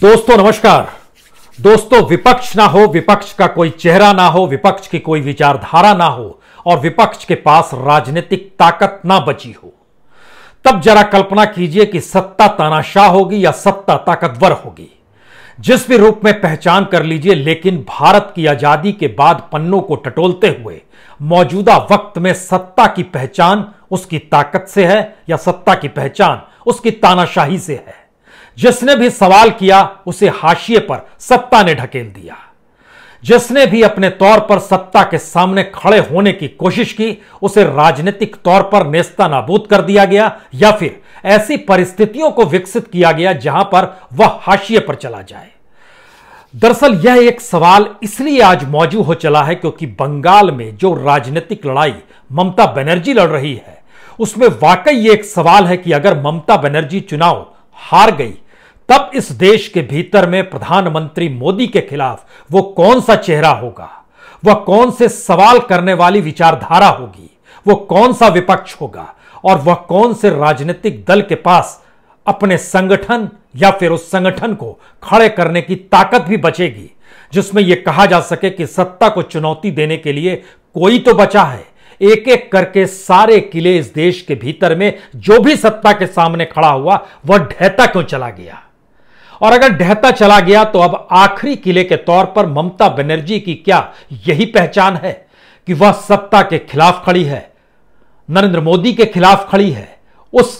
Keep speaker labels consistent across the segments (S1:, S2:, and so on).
S1: दोस्तों नमस्कार दोस्तों विपक्ष ना हो विपक्ष का कोई चेहरा ना हो विपक्ष की कोई विचारधारा ना हो और विपक्ष के पास राजनीतिक ताकत ना बची हो तब जरा कल्पना कीजिए कि सत्ता तानाशाह होगी या सत्ता ताकतवर होगी जिस भी रूप में पहचान कर लीजिए लेकिन भारत की आजादी के बाद पन्नों को टटोलते हुए मौजूदा वक्त में सत्ता की पहचान उसकी ताकत से है या सत्ता की पहचान उसकी तानाशाही से है जिसने भी सवाल किया उसे हाशिए पर सत्ता ने ढकेल दिया जिसने भी अपने तौर पर सत्ता के सामने खड़े होने की कोशिश की उसे राजनीतिक तौर पर नेस्ता नाबूद कर दिया गया या फिर ऐसी परिस्थितियों को विकसित किया गया जहां पर वह हाशिए पर चला जाए दरअसल यह एक सवाल इसलिए आज मौजूद हो चला है क्योंकि बंगाल में जो राजनीतिक लड़ाई ममता बनर्जी लड़ रही है उसमें वाकई ये एक सवाल है कि अगर ममता बनर्जी चुनाव हार गई तब इस देश के भीतर में प्रधानमंत्री मोदी के खिलाफ वो कौन सा चेहरा होगा वह कौन से सवाल करने वाली विचारधारा होगी वो कौन सा विपक्ष होगा और वह कौन से राजनीतिक दल के पास अपने संगठन या फिर उस संगठन को खड़े करने की ताकत भी बचेगी जिसमें यह कहा जा सके कि सत्ता को चुनौती देने के लिए कोई तो बचा है एक एक करके सारे किले इस देश के भीतर में जो भी सत्ता के सामने खड़ा हुआ वह ढहता क्यों चला गया और अगर ढहता चला गया तो अब आखिरी किले के तौर पर ममता बनर्जी की क्या यही पहचान है कि वह सत्ता के खिलाफ खड़ी है नरेंद्र मोदी के खिलाफ खड़ी है उस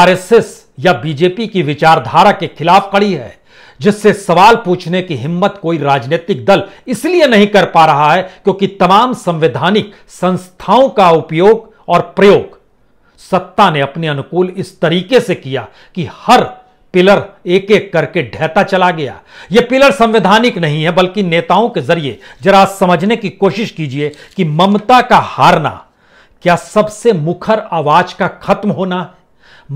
S1: आरएसएस या बीजेपी की विचारधारा के खिलाफ खड़ी है जिससे सवाल पूछने की हिम्मत कोई राजनीतिक दल इसलिए नहीं कर पा रहा है क्योंकि तमाम संवैधानिक संस्थाओं का उपयोग और प्रयोग सत्ता ने अपने अनुकूल इस तरीके से किया कि हर पिलर एक एक करके ढहता चला गया यह पिलर संवैधानिक नहीं है बल्कि नेताओं के जरिए जरा समझने की कोशिश कीजिए कि ममता का हारना क्या सबसे मुखर आवाज का खत्म होना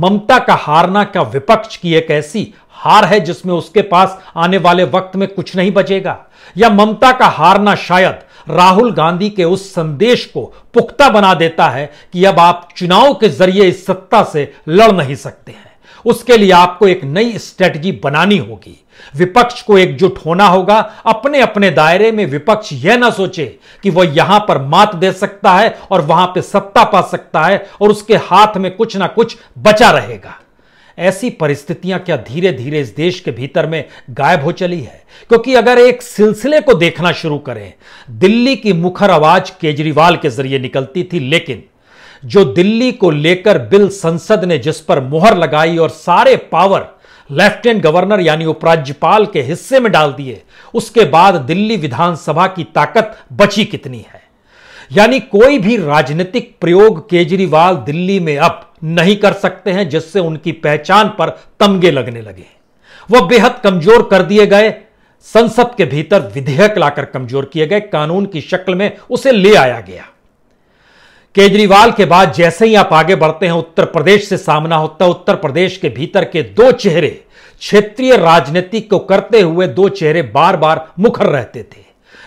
S1: ममता का हारना क्या विपक्ष की एक ऐसी हार है जिसमें उसके पास आने वाले वक्त में कुछ नहीं बचेगा या ममता का हारना शायद राहुल गांधी के उस संदेश को पुख्ता बना देता है कि अब आप चुनाव के जरिए इस सत्ता से लड़ नहीं सकते हैं उसके लिए आपको एक नई स्ट्रेटजी बनानी होगी विपक्ष को एकजुट होना होगा अपने अपने दायरे में विपक्ष यह ना सोचे कि वह यहां पर मात दे सकता है और वहां पर सत्ता पा सकता है और उसके हाथ में कुछ ना कुछ बचा रहेगा ऐसी परिस्थितियां क्या धीरे धीरे इस देश के भीतर में गायब हो चली है क्योंकि अगर एक सिलसिले को देखना शुरू करें दिल्ली की मुखर आवाज केजरीवाल के जरिए निकलती थी लेकिन जो दिल्ली को लेकर बिल संसद ने जिस पर मुहर लगाई और सारे पावर लेफ्टिनेंट गवर्नर यानी उपराज्यपाल के हिस्से में डाल दिए उसके बाद दिल्ली विधानसभा की ताकत बची कितनी है यानी कोई भी राजनीतिक प्रयोग केजरीवाल दिल्ली में अब नहीं कर सकते हैं जिससे उनकी पहचान पर तमगे लगने लगे वह बेहद कमजोर कर दिए गए संसद के भीतर विधेयक लाकर कमजोर किए गए कानून की शक्ल में उसे ले आया गया केजरीवाल के बाद जैसे ही आप आगे बढ़ते हैं उत्तर प्रदेश से सामना होता है उत्तर प्रदेश के भीतर के दो चेहरे क्षेत्रीय राजनीति को करते हुए दो चेहरे बार बार मुखर रहते थे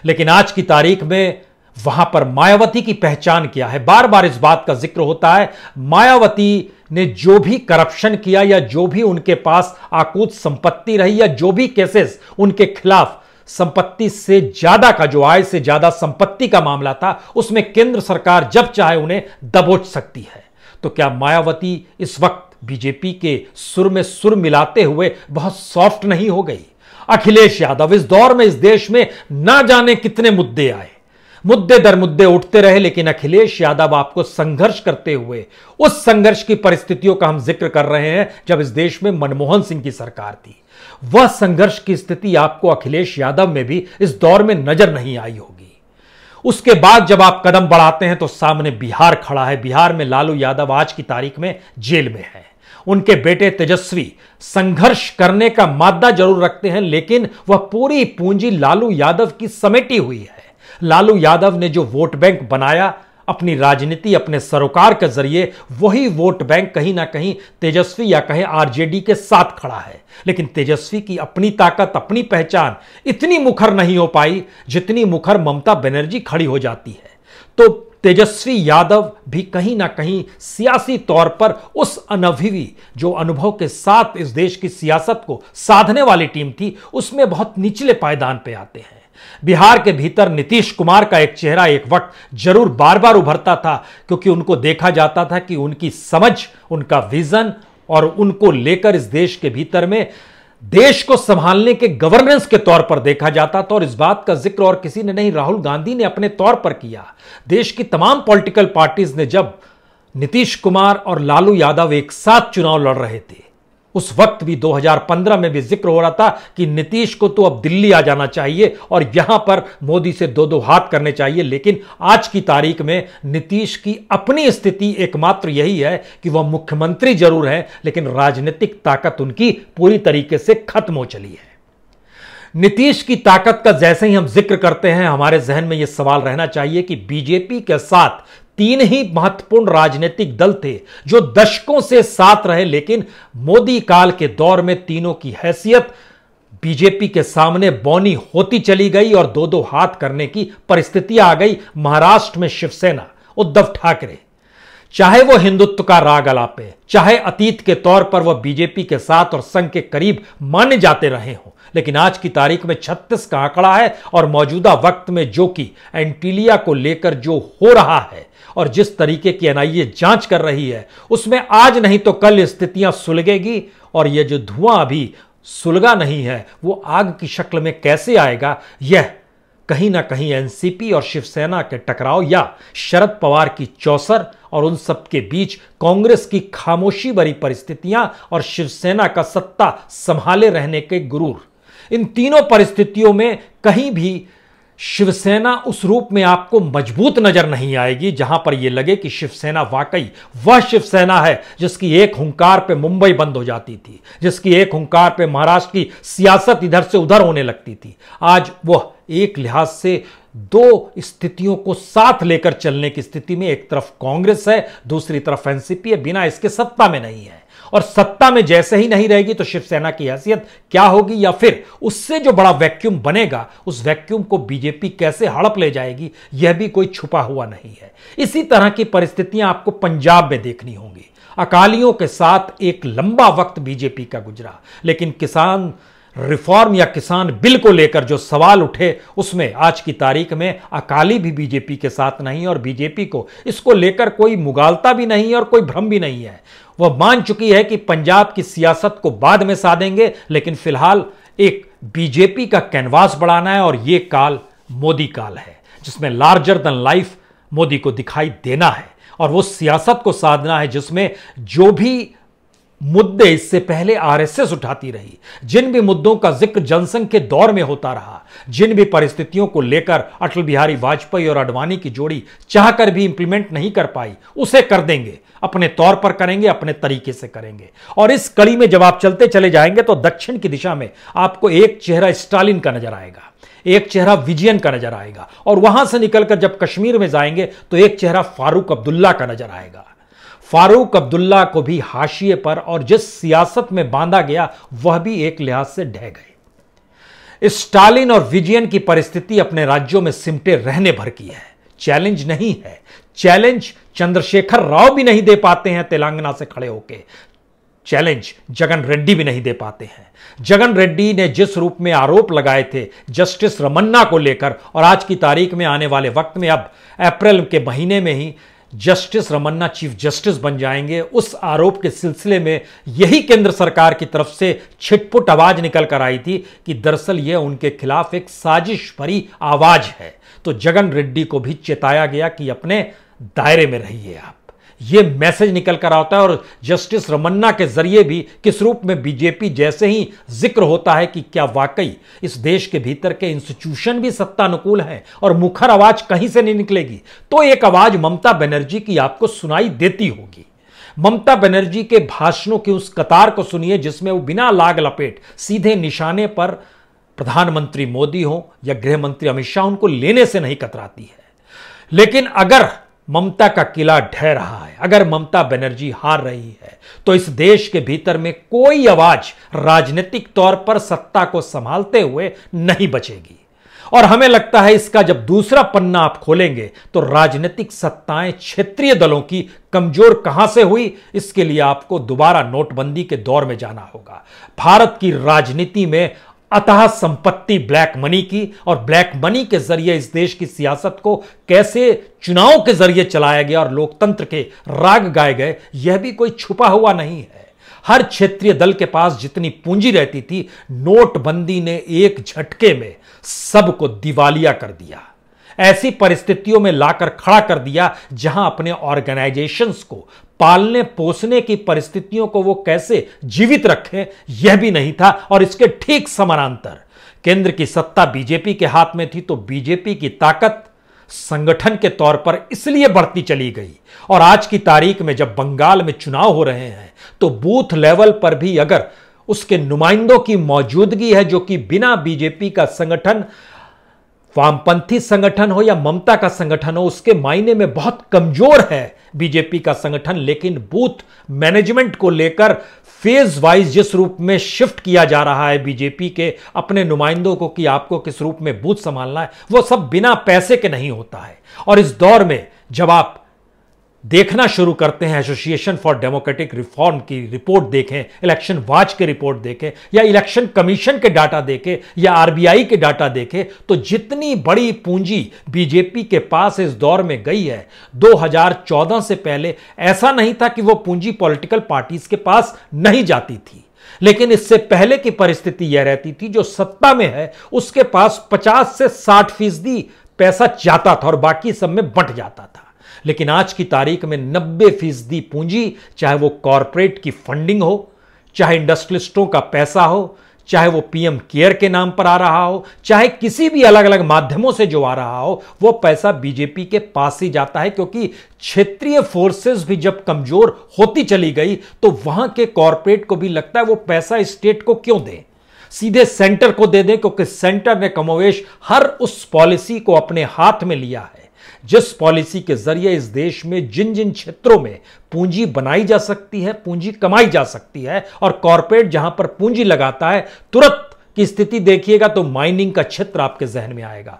S1: लेकिन आज की तारीख में वहां पर मायावती की पहचान क्या है बार बार इस बात का जिक्र होता है मायावती ने जो भी करप्शन किया या जो भी उनके पास आकूत संपत्ति रही या जो भी केसेस उनके खिलाफ संपत्ति से ज्यादा का जो आय से ज्यादा संपत्ति का मामला था उसमें केंद्र सरकार जब चाहे उन्हें दबोच सकती है तो क्या मायावती इस वक्त बीजेपी के सुर में सुर मिलाते हुए बहुत सॉफ्ट नहीं हो गई अखिलेश यादव इस दौर में इस देश में ना जाने कितने मुद्दे आए मुद्दे दर मुद्दे उठते रहे लेकिन अखिलेश यादव आपको संघर्ष करते हुए उस संघर्ष की परिस्थितियों का हम जिक्र कर रहे हैं जब इस देश में मनमोहन सिंह की सरकार थी वह संघर्ष की स्थिति आपको अखिलेश यादव में भी इस दौर में नजर नहीं आई होगी उसके बाद जब आप कदम बढ़ाते हैं तो सामने बिहार खड़ा है बिहार में लालू यादव आज की तारीख में जेल में है उनके बेटे तेजस्वी संघर्ष करने का मादा जरूर रखते हैं लेकिन वह पूरी पूंजी लालू यादव की समेटी हुई है लालू यादव ने जो वोट बैंक बनाया अपनी राजनीति अपने सरोकार के जरिए वही वोट बैंक कहीं ना कहीं तेजस्वी या कहें आरजेडी के साथ खड़ा है लेकिन तेजस्वी की अपनी ताकत अपनी पहचान इतनी मुखर नहीं हो पाई जितनी मुखर ममता बनर्जी खड़ी हो जाती है तो तेजस्वी यादव भी कहीं ना कहीं सियासी तौर पर उस अनभिवी जो अनुभव के साथ इस देश की सियासत को साधने वाली टीम थी उसमें बहुत निचले पायदान पे आते हैं बिहार के भीतर नीतीश कुमार का एक चेहरा एक वक्त जरूर बार बार उभरता था क्योंकि उनको देखा जाता था कि उनकी समझ उनका विजन और उनको लेकर इस देश के भीतर में देश को संभालने के गवर्नेंस के तौर पर देखा जाता था और इस बात का जिक्र और किसी ने नहीं राहुल गांधी ने अपने तौर पर किया देश की तमाम पॉलिटिकल पार्टीज ने जब नीतीश कुमार और लालू यादव एक साथ चुनाव लड़ रहे थे उस वक्त भी 2015 में भी जिक्र हो रहा था कि नीतीश को तो अब दिल्ली आ जाना चाहिए और यहां पर मोदी से दो दो हाथ करने चाहिए लेकिन आज की तारीख में नीतीश की अपनी स्थिति एकमात्र यही है कि वह मुख्यमंत्री जरूर है लेकिन राजनीतिक ताकत उनकी पूरी तरीके से खत्म हो चली है नीतीश की ताकत का जैसे ही हम जिक्र करते हैं हमारे जहन में यह सवाल रहना चाहिए कि बीजेपी के साथ तीन ही महत्वपूर्ण राजनीतिक दल थे जो दशकों से साथ रहे लेकिन मोदी काल के दौर में तीनों की हैसियत बीजेपी के सामने बौनी होती चली गई और दो दो हाथ करने की परिस्थिति आ गई महाराष्ट्र में शिवसेना उद्धव ठाकरे चाहे वो हिंदुत्व का राग अलापे चाहे अतीत के तौर पर वह बीजेपी के साथ और संघ के करीब माने जाते रहे हों लेकिन आज की तारीख में छत्तीस का आंकड़ा है और मौजूदा वक्त में जो कि एंटीलिया को लेकर जो हो रहा है और जिस तरीके की एनआईए जांच कर रही है उसमें आज नहीं तो कल स्थितियां सुलगेगी और यह जो धुआं अभी सुलगा नहीं है वो आग की शक्ल में कैसे आएगा यह कहीं ना कहीं एनसीपी और शिवसेना के टकराव या शरद पवार की चौसर और उन सब के बीच कांग्रेस की खामोशी भरी परिस्थितियां और शिवसेना का सत्ता संभाले रहने के गुरूर इन तीनों परिस्थितियों में कहीं भी शिवसेना उस रूप में आपको मजबूत नजर नहीं आएगी जहां पर यह लगे कि शिवसेना वाकई वह शिवसेना है जिसकी एक हुंकार पे मुंबई बंद हो जाती थी जिसकी एक हुंकार पे महाराष्ट्र की सियासत इधर से उधर होने लगती थी आज वह एक लिहाज से दो स्थितियों को साथ लेकर चलने की स्थिति में एक तरफ कांग्रेस है दूसरी तरफ एनसीपी है बिना इसके सत्ता में नहीं है और सत्ता में जैसे ही नहीं रहेगी तो शिवसेना की हैसियत क्या होगी या फिर उससे जो बड़ा वैक्यूम बनेगा उस वैक्यूम को बीजेपी कैसे हड़प ले जाएगी यह भी कोई छुपा हुआ नहीं है इसी तरह की परिस्थितियां आपको पंजाब में देखनी होंगी अकालियों के साथ एक लंबा वक्त बीजेपी का गुजरा लेकिन किसान रिफॉर्म या किसान बिल को लेकर जो सवाल उठे उसमें आज की तारीख में अकाली भी बीजेपी के साथ नहीं और बीजेपी को इसको लेकर कोई मुगालता भी नहीं और कोई भ्रम भी नहीं है वह मान चुकी है कि पंजाब की सियासत को बाद में साधेंगे लेकिन फिलहाल एक बीजेपी का कैनवास बढ़ाना है और ये काल मोदी काल है जिसमें लार्जर देन लाइफ मोदी को दिखाई देना है और वो सियासत को साधना है जिसमें जो भी मुद्दे इससे पहले आरएसएस उठाती रही जिन भी मुद्दों का जिक्र जनसंघ के दौर में होता रहा जिन भी परिस्थितियों को लेकर अटल बिहारी वाजपेयी और अडवाणी की जोड़ी चाहकर भी इंप्लीमेंट नहीं कर पाई उसे कर देंगे अपने तौर पर करेंगे अपने तरीके से करेंगे और इस कड़ी में जब आप चलते चले जाएंगे तो दक्षिण की दिशा में आपको एक चेहरा स्टालिन का नजर आएगा एक चेहरा विजयन का नजर आएगा और वहां से निकलकर जब कश्मीर में जाएंगे तो एक चेहरा फारूक अब्दुल्ला का नजर आएगा फारूक अब्दुल्ला को भी हाशिए पर और जिस सियासत में बांधा गया वह भी एक लिहाज से ढह गए स्टालिन और विजयन की परिस्थिति अपने राज्यों में सिमटे रहने भर की है चैलेंज नहीं है चैलेंज चंद्रशेखर राव भी नहीं दे पाते हैं तेलंगाना से खड़े होकर चैलेंज जगन रेड्डी भी नहीं दे पाते हैं जगन रेड्डी ने जिस रूप में आरोप लगाए थे जस्टिस रमन्ना को लेकर और आज की तारीख में आने वाले वक्त में अब अप्रैल के महीने में ही जस्टिस रमन्ना चीफ जस्टिस बन जाएंगे उस आरोप के सिलसिले में यही केंद्र सरकार की तरफ से छिटपुट आवाज निकल कर आई थी कि दरअसल यह उनके खिलाफ एक साजिश भरी आवाज है तो जगन रेड्डी को भी चेताया गया कि अपने दायरे में रहिए आप ये मैसेज निकल कर आता है और जस्टिस रमन्ना के जरिए भी किस रूप में बीजेपी जैसे ही जिक्र होता है कि क्या वाकई इस देश के भीतर के इंस्टीट्यूशन भी सत्तानुकूल हैं और मुखर आवाज कहीं से नहीं निकलेगी तो एक आवाज ममता बनर्जी की आपको सुनाई देती होगी ममता बनर्जी के भाषणों की उस कतार को सुनिए जिसमें वो बिना लाग लपेट सीधे निशाने पर प्रधानमंत्री मोदी हो या गृहमंत्री अमित शाह उनको लेने से नहीं कतराती है लेकिन अगर ममता का किला ढह रहा है अगर ममता बनर्जी हार रही है तो इस देश के भीतर में कोई आवाज राजनीतिक तौर पर सत्ता को संभालते हुए नहीं बचेगी और हमें लगता है इसका जब दूसरा पन्ना आप खोलेंगे तो राजनीतिक सत्ताएं क्षेत्रीय दलों की कमजोर कहां से हुई इसके लिए आपको दोबारा नोटबंदी के दौर में जाना होगा भारत की राजनीति में अतः संपत्ति ब्लैक मनी की और ब्लैक मनी के जरिए इस देश की सियासत को कैसे चुनाव के जरिए चलाया गया और लोकतंत्र के राग गाए गए यह भी कोई छुपा हुआ नहीं है हर क्षेत्रीय दल के पास जितनी पूंजी रहती थी नोटबंदी ने एक झटके में सबको दिवालिया कर दिया ऐसी परिस्थितियों में लाकर खड़ा कर दिया जहां अपने ऑर्गेनाइजेशंस को पालने पोसने की परिस्थितियों को वो कैसे जीवित रखें यह भी नहीं था और इसके ठीक समानांतर केंद्र की सत्ता बीजेपी के हाथ में थी तो बीजेपी की ताकत संगठन के तौर पर इसलिए बढ़ती चली गई और आज की तारीख में जब बंगाल में चुनाव हो रहे हैं तो बूथ लेवल पर भी अगर उसके नुमाइंदों की मौजूदगी है जो कि बिना बीजेपी का संगठन वामपंथी तो संगठन हो या ममता का संगठन हो उसके मायने में बहुत कमजोर है बीजेपी का संगठन लेकिन बूथ मैनेजमेंट को लेकर फेज वाइज जिस रूप में शिफ्ट किया जा रहा है बीजेपी के अपने नुमाइंदों को कि आपको किस रूप में बूथ संभालना है वो सब बिना पैसे के नहीं होता है और इस दौर में जब आप देखना शुरू करते हैं एसोसिएशन फॉर डेमोक्रेटिक रिफॉर्म की रिपोर्ट देखें इलेक्शन वाच की रिपोर्ट देखें या इलेक्शन कमीशन के डाटा देखें या आरबीआई के डाटा देखें तो जितनी बड़ी पूंजी बीजेपी के पास इस दौर में गई है 2014 से पहले ऐसा नहीं था कि वो पूंजी पॉलिटिकल पार्टीज के पास नहीं जाती थी लेकिन इससे पहले की परिस्थिति यह रहती थी जो सत्ता में है उसके पास 50 से 60 फीसदी पैसा जाता था और बाकी सब में बंट जाता था लेकिन आज की तारीख में नब्बे फीसदी पूंजी चाहे वो कॉरपोरेट की फंडिंग हो चाहे इंडस्ट्रियलिस्टों का पैसा हो चाहे वो पीएम केयर के नाम पर आ रहा हो चाहे किसी भी अलग अलग माध्यमों से जो आ रहा हो वो पैसा बीजेपी के पास ही जाता है क्योंकि क्षेत्रीय फोर्सेस भी जब कमजोर होती चली गई तो वहां के कॉरपोरेट को भी लगता है वो पैसा स्टेट को क्यों दें सीधे सेंटर को दे दें क्योंकि सेंटर ने कमोवेश हर उस पॉलिसी को अपने हाथ में लिया है जिस पॉलिसी के जरिए इस देश में जिन जिन क्षेत्रों में पूंजी बनाई जा सकती है पूंजी कमाई जा सकती है और कॉरपोरेट जहां पर पूंजी लगाता है तुरंत की स्थिति देखिएगा तो माइनिंग का क्षेत्र आपके जहन में आएगा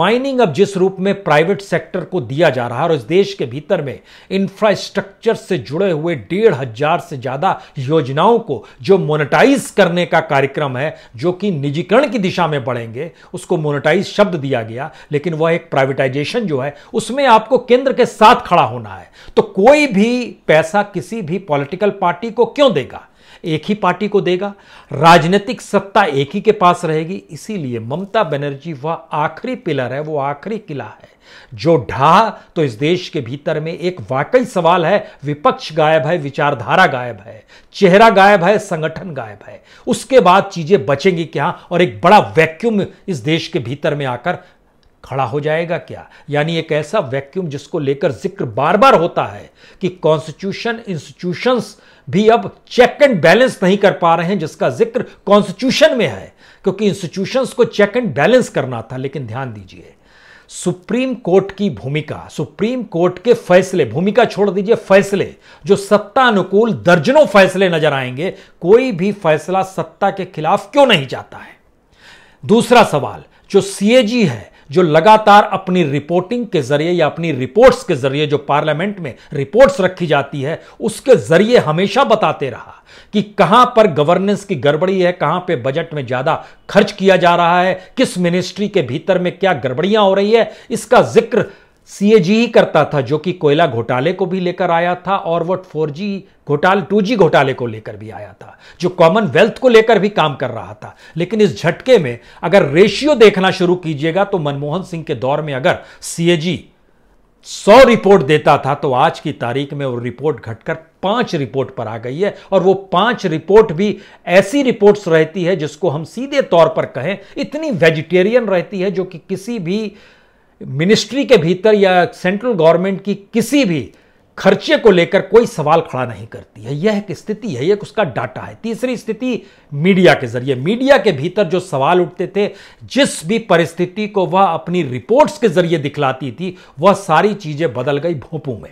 S1: माइनिंग अब जिस रूप में प्राइवेट सेक्टर को दिया जा रहा है और इस देश के भीतर में इंफ्रास्ट्रक्चर से जुड़े हुए डेढ़ हजार से ज्यादा योजनाओं को जो मोनेटाइज करने का कार्यक्रम है जो कि निजीकरण की दिशा में बढ़ेंगे उसको मोनेटाइज शब्द दिया गया लेकिन वह एक प्राइवेटाइजेशन जो है उसमें आपको केंद्र के साथ खड़ा होना है तो कोई भी पैसा किसी भी पॉलिटिकल पार्टी को क्यों देगा एक ही पार्टी को देगा राजनीतिक सत्ता एक ही के पास रहेगी इसीलिए ममता बनर्जी वह आखिरी पिलर है वो आखिरी किला है जो ढा तो इस देश के भीतर में एक वाकई सवाल है विपक्ष गायब है विचारधारा गायब है चेहरा गायब है संगठन गायब है उसके बाद चीजें बचेंगी क्या और एक बड़ा वैक्यूम इस देश के भीतर में आकर खड़ा हो जाएगा क्या यानी एक ऐसा वैक्यूम जिसको लेकर जिक्र बार बार होता है कि कॉन्स्टिट्यूशन इंस्टीट्यूशंस भी अब चेक एंड बैलेंस नहीं कर पा रहे हैं जिसका जिक्र कॉन्स्टिट्यूशन में है क्योंकि इंस्टीट्यूशंस को चेक एंड बैलेंस करना था लेकिन ध्यान दीजिए सुप्रीम कोर्ट की भूमिका सुप्रीम कोर्ट के फैसले भूमिका छोड़ दीजिए फैसले जो सत्ता अनुकूल दर्जनों फैसले नजर आएंगे कोई भी फैसला सत्ता के खिलाफ क्यों नहीं जाता है दूसरा सवाल जो सीएजी है जो लगातार अपनी रिपोर्टिंग के जरिए या अपनी रिपोर्ट्स के जरिए जो पार्लियामेंट में रिपोर्ट्स रखी जाती है उसके जरिए हमेशा बताते रहा कि कहां पर गवर्नेंस की गड़बड़ी है कहां पे बजट में ज्यादा खर्च किया जा रहा है किस मिनिस्ट्री के भीतर में क्या गड़बड़ियां हो रही है इसका जिक्र सीएजी ही e करता था जो कि कोयला घोटाले को भी लेकर आया था और वो फोर जी घोटाले टू जी घोटाले को लेकर भी आया था जो कॉमनवेल्थ को लेकर भी काम कर रहा था लेकिन इस झटके में अगर रेशियो देखना शुरू कीजिएगा तो मनमोहन सिंह के दौर में अगर सीएजी e सौ रिपोर्ट देता था तो आज की तारीख में वो रिपोर्ट घटकर पांच रिपोर्ट पर आ गई है और वो पांच रिपोर्ट भी ऐसी रिपोर्ट्स रहती है जिसको हम सीधे तौर पर कहें इतनी वेजिटेरियन रहती है जो कि किसी भी मिनिस्ट्री के भीतर या सेंट्रल गवर्नमेंट की किसी भी खर्चे को लेकर कोई सवाल खड़ा नहीं करती है यह एक स्थिति है यह उसका डाटा है तीसरी स्थिति मीडिया के जरिए मीडिया के भीतर जो सवाल उठते थे जिस भी परिस्थिति को वह अपनी रिपोर्ट्स के जरिए दिखलाती थी वह सारी चीजें बदल गई भोपू में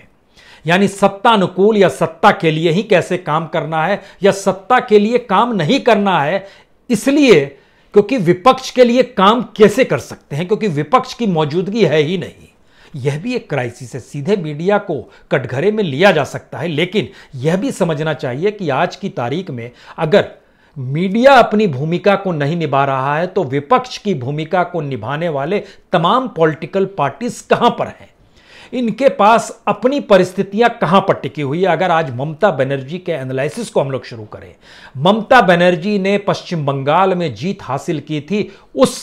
S1: यानी सत्तानुकूल या सत्ता के लिए ही कैसे काम करना है या सत्ता के लिए काम नहीं करना है इसलिए क्योंकि विपक्ष के लिए काम कैसे कर सकते हैं क्योंकि विपक्ष की मौजूदगी है ही नहीं यह भी एक क्राइसिस है सीधे मीडिया को कटघरे में लिया जा सकता है लेकिन यह भी समझना चाहिए कि आज की तारीख में अगर मीडिया अपनी भूमिका को नहीं निभा रहा है तो विपक्ष की भूमिका को निभाने वाले तमाम पॉलिटिकल पार्टीज कहां पर हैं इनके पास अपनी परिस्थितियां कहां पर टिकी हुई है अगर आज ममता बनर्जी के एनालिसिस को हम लोग शुरू करें ममता बनर्जी ने पश्चिम बंगाल में जीत हासिल की थी उस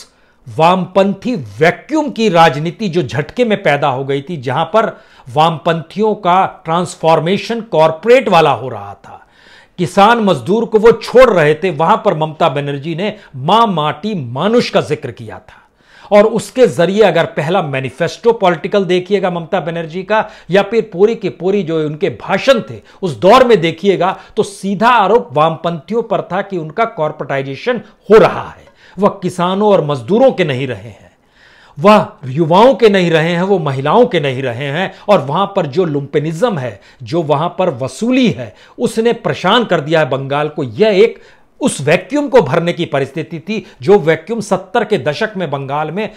S1: वामपंथी वैक्यूम की राजनीति जो झटके में पैदा हो गई थी जहां पर वामपंथियों का ट्रांसफॉर्मेशन कॉरपोरेट वाला हो रहा था किसान मजदूर को वो छोड़ रहे थे वहां पर ममता बनर्जी ने मां माटी मानुष का जिक्र किया था और उसके जरिए अगर पहला मैनिफेस्टो पॉलिटिकल देखिएगा ममता बनर्जी का या फिर पूरी की पूरी जो उनके भाषण थे उस दौर में देखिएगा तो सीधा आरोप वामपंथियों पर था कि उनका कॉर्पोरेटाइजेशन हो रहा है वह किसानों और मजदूरों के नहीं रहे हैं वह युवाओं के नहीं रहे हैं वो महिलाओं के नहीं रहे हैं और वहां पर जो लुम्पेनिज्म है जो वहां पर वसूली है उसने परेशान कर दिया है बंगाल को यह एक उस वैक्यूम को भरने की परिस्थिति थी जो वैक्यूम सत्तर के दशक में बंगाल में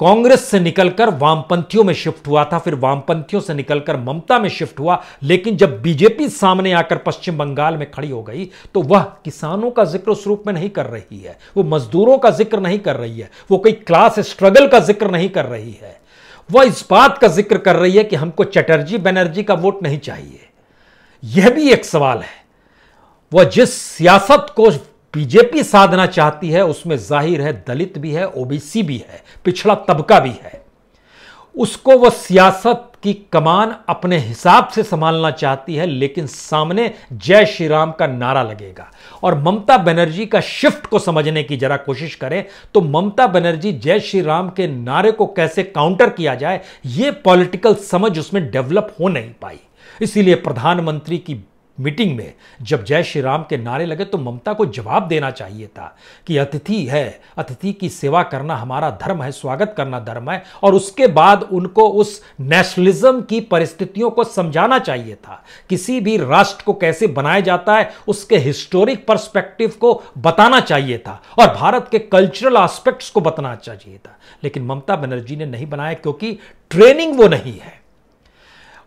S1: कांग्रेस से निकलकर वामपंथियों में शिफ्ट हुआ था फिर वामपंथियों से निकलकर ममता में शिफ्ट हुआ लेकिन जब बीजेपी सामने आकर पश्चिम बंगाल में खड़ी हो गई तो वह किसानों का जिक्र उस रूप में नहीं कर रही है वो मजदूरों का जिक्र नहीं कर रही है वो कोई क्लास स्ट्रगल का जिक्र नहीं कर रही है वह इस बात का जिक्र कर रही है कि हमको चटर्जी बनर्जी का वोट नहीं चाहिए यह भी एक सवाल है वह जिस सियासत को बीजेपी साधना चाहती है उसमें जाहिर है दलित भी है ओबीसी भी है पिछड़ा तबका भी है उसको वह सियासत की कमान अपने हिसाब से संभालना चाहती है लेकिन सामने जय श्री राम का नारा लगेगा और ममता बनर्जी का शिफ्ट को समझने की जरा कोशिश करें तो ममता बनर्जी जय श्री राम के नारे को कैसे काउंटर किया जाए यह पॉलिटिकल समझ उसमें डेवलप हो नहीं पाई इसीलिए प्रधानमंत्री की मीटिंग में जब जय श्री राम के नारे लगे तो ममता को जवाब देना चाहिए था कि अतिथि है अतिथि की सेवा करना हमारा धर्म है स्वागत करना धर्म है और उसके बाद उनको उस नेशनलिज्म की परिस्थितियों को समझाना चाहिए था किसी भी राष्ट्र को कैसे बनाया जाता है उसके हिस्टोरिक परस्पेक्टिव को बताना चाहिए था और भारत के कल्चरल आस्पेक्ट्स को बताना चाहिए था लेकिन ममता बनर्जी ने नहीं बनाया क्योंकि ट्रेनिंग वो नहीं है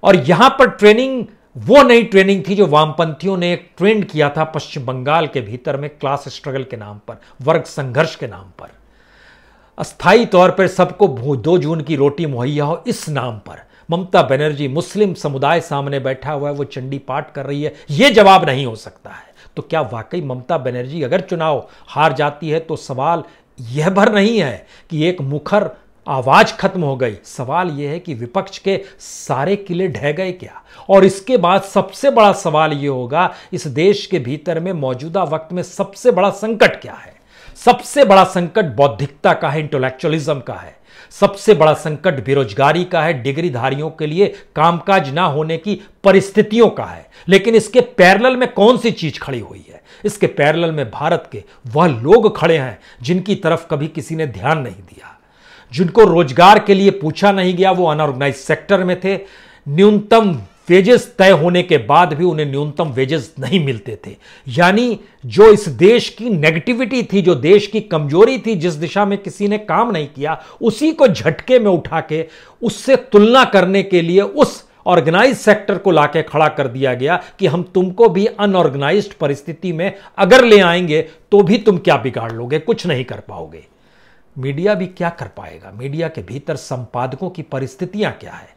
S1: और यहां पर ट्रेनिंग वो नई ट्रेनिंग थी जो वामपंथियों ने एक ट्रेंड किया था पश्चिम बंगाल के भीतर में क्लास स्ट्रगल के नाम पर वर्ग संघर्ष के नाम पर अस्थाई तौर पर सबको दो जून की रोटी मुहैया हो इस नाम पर ममता बनर्जी मुस्लिम समुदाय सामने बैठा हुआ है वो चंडी पाठ कर रही है ये जवाब नहीं हो सकता है तो क्या वाकई ममता बनर्जी अगर चुनाव हार जाती है तो सवाल यह भर नहीं है कि एक मुखर आवाज खत्म हो गई सवाल यह है कि विपक्ष के सारे किले ढह गए क्या और इसके बाद सबसे बड़ा सवाल यह होगा इस देश के भीतर में मौजूदा वक्त में सबसे बड़ा संकट क्या है सबसे बड़ा संकट बौद्धिकता का है इंटेलेक्चुअलिज्म का है सबसे बड़ा संकट बेरोजगारी का है डिग्रीधारियों के लिए कामकाज ना होने की परिस्थितियों का है लेकिन इसके पैरल में कौन सी चीज खड़ी हुई है इसके पैरल में भारत के वह लोग खड़े हैं जिनकी तरफ कभी किसी ने ध्यान नहीं दिया जिनको रोजगार के लिए पूछा नहीं गया वो अनऑर्गेनाइज सेक्टर में थे न्यूनतम वेजेस तय होने के बाद भी उन्हें न्यूनतम वेजेस नहीं मिलते थे यानी जो इस देश की नेगेटिविटी थी जो देश की कमजोरी थी जिस दिशा में किसी ने काम नहीं किया उसी को झटके में उठा के उससे तुलना करने के लिए उस ऑर्गेनाइज सेक्टर को लाके खड़ा कर दिया गया कि हम तुमको भी अनऑर्गेनाइज परिस्थिति में अगर ले आएंगे तो भी तुम क्या बिगाड़ लोगे कुछ नहीं कर पाओगे मीडिया भी क्या कर पाएगा मीडिया के भीतर संपादकों की परिस्थितियां क्या है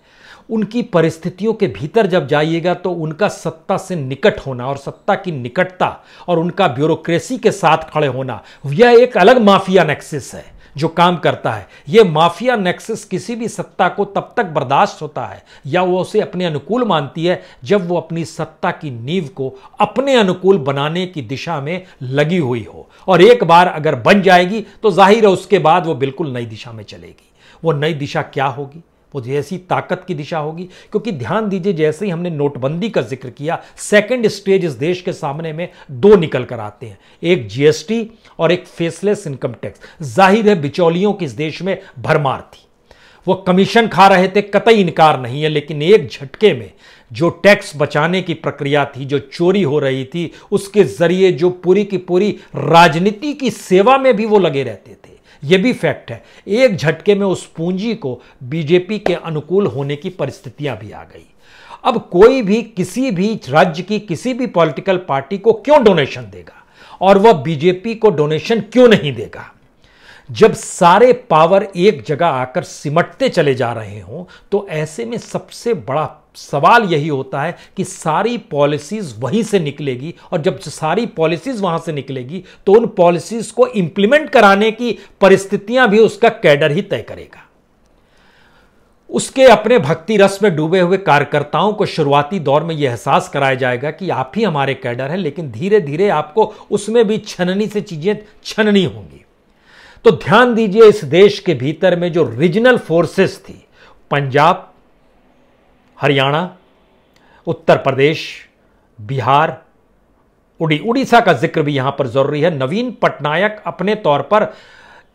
S1: उनकी परिस्थितियों के भीतर जब जाइएगा तो उनका सत्ता से निकट होना और सत्ता की निकटता और उनका ब्यूरोक्रेसी के साथ खड़े होना यह एक अलग माफिया नेक्सिस है जो काम करता है ये माफिया नेक्सस किसी भी सत्ता को तब तक बर्दाश्त होता है या वो उसे अपने अनुकूल मानती है जब वो अपनी सत्ता की नींव को अपने अनुकूल बनाने की दिशा में लगी हुई हो और एक बार अगर बन जाएगी तो जाहिर है उसके बाद वो बिल्कुल नई दिशा में चलेगी वो नई दिशा क्या होगी वो जैसी ताकत की दिशा होगी क्योंकि ध्यान दीजिए जैसे ही हमने नोटबंदी का जिक्र किया सेकंड स्टेज इस देश के सामने में दो निकल कर आते हैं एक जीएसटी और एक फेसलेस इनकम टैक्स जाहिर है बिचौलियों की इस देश में भरमार थी वो कमीशन खा रहे थे कतई इनकार नहीं है लेकिन एक झटके में जो टैक्स बचाने की प्रक्रिया थी जो चोरी हो रही थी उसके जरिए जो पूरी की पूरी राजनीति की सेवा में भी वो लगे रहते थे ये भी फैक्ट है एक झटके में उस पूंजी को बीजेपी के अनुकूल होने की परिस्थितियां भी आ गई अब कोई भी किसी भी राज्य की किसी भी पॉलिटिकल पार्टी को क्यों डोनेशन देगा और वह बीजेपी को डोनेशन क्यों नहीं देगा जब सारे पावर एक जगह आकर सिमटते चले जा रहे हों तो ऐसे में सबसे बड़ा सवाल यही होता है कि सारी पॉलिसीज वहीं से निकलेगी और जब सारी पॉलिसीज वहां से निकलेगी तो उन पॉलिसीज को इंप्लीमेंट कराने की परिस्थितियां भी उसका कैडर ही तय करेगा उसके अपने भक्ति रस में डूबे हुए कार्यकर्ताओं को शुरुआती दौर में यह एहसास कराया जाएगा कि आप ही हमारे कैडर हैं लेकिन धीरे धीरे आपको उसमें भी छननी से चीजें छननी होंगी तो ध्यान दीजिए इस देश के भीतर में जो रीजनल फोर्सेस थी पंजाब हरियाणा उत्तर प्रदेश बिहार उड़ी उड़ीसा का जिक्र भी यहां पर जरूरी है नवीन पटनायक अपने तौर पर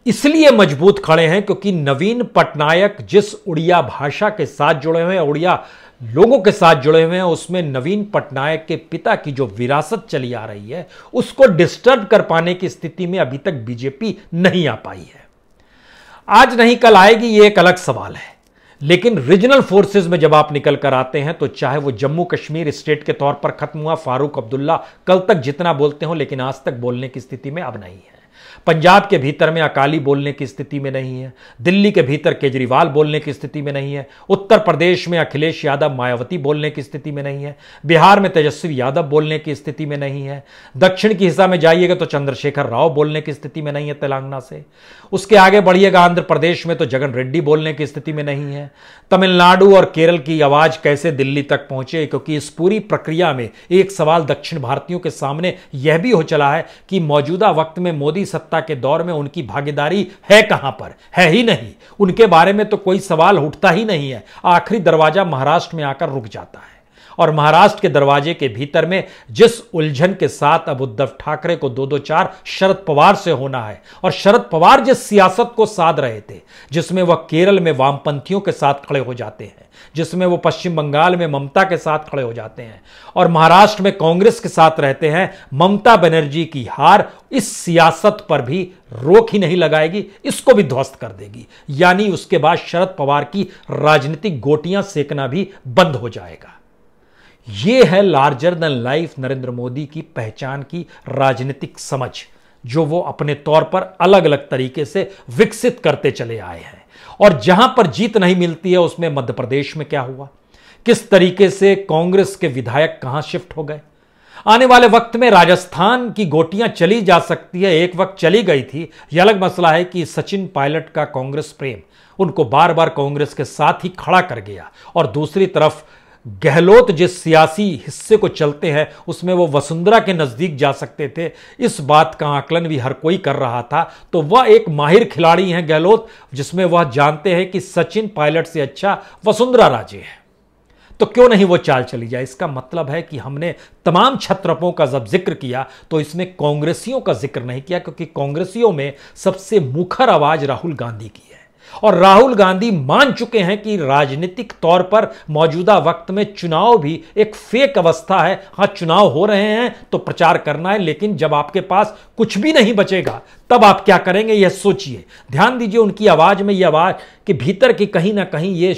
S1: इसलिए मजबूत खड़े हैं क्योंकि नवीन पटनायक जिस उड़िया भाषा के साथ जुड़े हुए हैं उड़िया लोगों के साथ जुड़े हुए हैं उसमें नवीन पटनायक के पिता की जो विरासत चली आ रही है उसको डिस्टर्ब कर पाने की स्थिति में अभी तक बीजेपी नहीं आ पाई है आज नहीं कल आएगी ये एक अलग सवाल है लेकिन रीजनल फोर्सेस में जब आप निकल कर आते हैं तो चाहे वो जम्मू कश्मीर स्टेट के तौर पर खत्म हुआ फारूक अब्दुल्ला कल तक जितना बोलते हो लेकिन आज तक बोलने की स्थिति में अब नहीं है पंजाब के भीतर में अकाली बोलने की स्थिति में नहीं है दिल्ली के भीतर केजरीवाल बोलने की स्थिति में नहीं है उत्तर प्रदेश में अखिलेश यादव मायावती बोलने की स्थिति में नहीं है बिहार में तेजस्वी यादव बोलने की स्थिति में नहीं है दक्षिण की हिस्सा में जाइएगा तो चंद्रशेखर राव बोलने की स्थिति में नहीं है तेलंगाना से उसके आगे बढ़िएगा आंध्र प्रदेश में तो जगन रेड्डी बोलने की स्थिति में नहीं है तमिलनाडु और केरल की आवाज कैसे दिल्ली तक पहुंचे क्योंकि इस पूरी प्रक्रिया में एक सवाल दक्षिण भारतीयों के सामने यह भी हो चला है कि मौजूदा वक्त में मोदी सत्ता के दौर में उनकी भागीदारी है कहां पर है ही नहीं उनके बारे में तो कोई सवाल उठता ही नहीं है आखिरी दरवाजा महाराष्ट्र में आकर रुक जाता है और महाराष्ट्र के दरवाजे के भीतर में जिस उलझन के साथ अब उद्धव ठाकरे को दो दो चार शरद पवार से होना है और शरद पवार जिस सियासत को साध रहे थे जिसमें वह केरल में वामपंथियों के साथ खड़े हो जाते हैं जिसमें वो पश्चिम बंगाल में ममता के साथ खड़े हो जाते हैं और महाराष्ट्र में कांग्रेस के साथ रहते हैं ममता बनर्जी की हार इस सियासत पर भी रोक ही नहीं लगाएगी इसको भी ध्वस्त कर देगी यानी उसके बाद शरद पवार की राजनीतिक गोटियां सेकना भी बंद हो जाएगा ये है larger than life Narendra Modi की पहचान की राजनीतिक समझ जो वो अपने तौर पर अलग अलग तरीके से विकसित करते चले आए हैं और जहां पर जीत नहीं मिलती है उसमें मध्य प्रदेश में क्या हुआ किस तरीके से कांग्रेस के विधायक कहां शिफ्ट हो गए आने वाले वक्त में राजस्थान की गोटियां चली जा सकती है एक वक्त चली गई थी यह अलग मसला है कि सचिन पायलट का कांग्रेस प्रेम उनको बार बार कांग्रेस के साथ ही खड़ा कर गया और दूसरी तरफ गहलोत जिस सियासी हिस्से को चलते हैं उसमें वो वसुंधरा के नज़दीक जा सकते थे इस बात का आकलन भी हर कोई कर रहा था तो वह एक माहिर खिलाड़ी हैं गहलोत जिसमें वह जानते हैं कि सचिन पायलट से अच्छा वसुंधरा राजे है तो क्यों नहीं वो चाल चली जाए इसका मतलब है कि हमने तमाम छत्रपों का जब जिक्र किया तो इसमें कांग्रेसियों का जिक्र नहीं किया क्योंकि कांग्रेसियों में सबसे मुखर आवाज राहुल गांधी की है और राहुल गांधी मान चुके हैं कि राजनीतिक तौर पर मौजूदा वक्त में चुनाव भी एक फेक अवस्था है हाँ चुनाव हो रहे हैं तो प्रचार करना है लेकिन जब आपके पास कुछ भी नहीं बचेगा तब आप क्या करेंगे यह सोचिए ध्यान दीजिए उनकी आवाज में यह आवाज कि भीतर की कहीं ना कहीं ये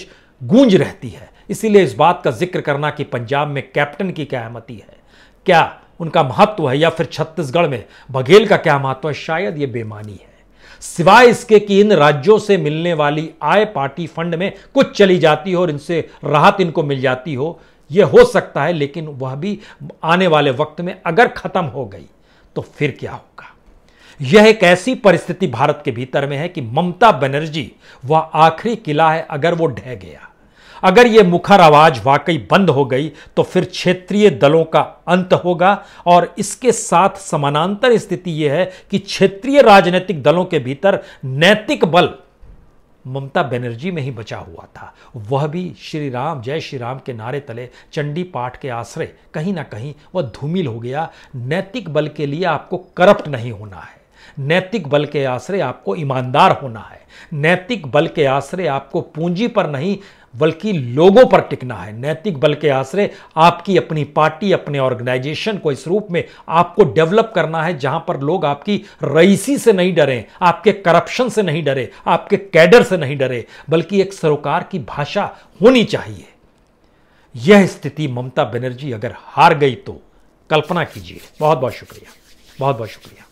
S1: गूंज रहती है इसीलिए इस बात का जिक्र करना कि पंजाब में कैप्टन की क्या अहमति है क्या उनका महत्व है या फिर छत्तीसगढ़ में बघेल का क्या महत्व है शायद ये बेमानी है सिवाय इसके कि इन राज्यों से मिलने वाली आय पार्टी फंड में कुछ चली जाती हो और इनसे राहत इनको मिल जाती हो यह हो सकता है लेकिन वह भी आने वाले वक्त में अगर खत्म हो गई तो फिर क्या होगा यह एक ऐसी परिस्थिति भारत के भीतर में है कि ममता बनर्जी वह आखिरी किला है अगर वो ढह गया अगर ये मुखर आवाज वाकई बंद हो गई तो फिर क्षेत्रीय दलों का अंत होगा और इसके साथ समानांतर स्थिति यह है कि क्षेत्रीय राजनीतिक दलों के भीतर नैतिक बल ममता बनर्जी में ही बचा हुआ था वह भी श्री राम जय श्री राम के नारे तले चंडी पाठ के आश्रय कहीं ना कहीं वह धूमिल हो गया नैतिक बल के लिए आपको करप्ट नहीं होना है नैतिक बल के आश्रय आपको ईमानदार होना है नैतिक बल के आश्रय आपको पूंजी पर नहीं बल्कि लोगों पर टिकना है नैतिक बल के आश्रय आपकी अपनी पार्टी अपने ऑर्गेनाइजेशन को इस रूप में आपको डेवलप करना है जहां पर लोग आपकी रईसी से नहीं डरें आपके करप्शन से नहीं डरे आपके कैडर से नहीं डरे बल्कि एक सरोकार की भाषा होनी चाहिए यह स्थिति ममता बनर्जी अगर हार गई तो कल्पना कीजिए बहुत बहुत शुक्रिया बहुत बहुत शुक्रिया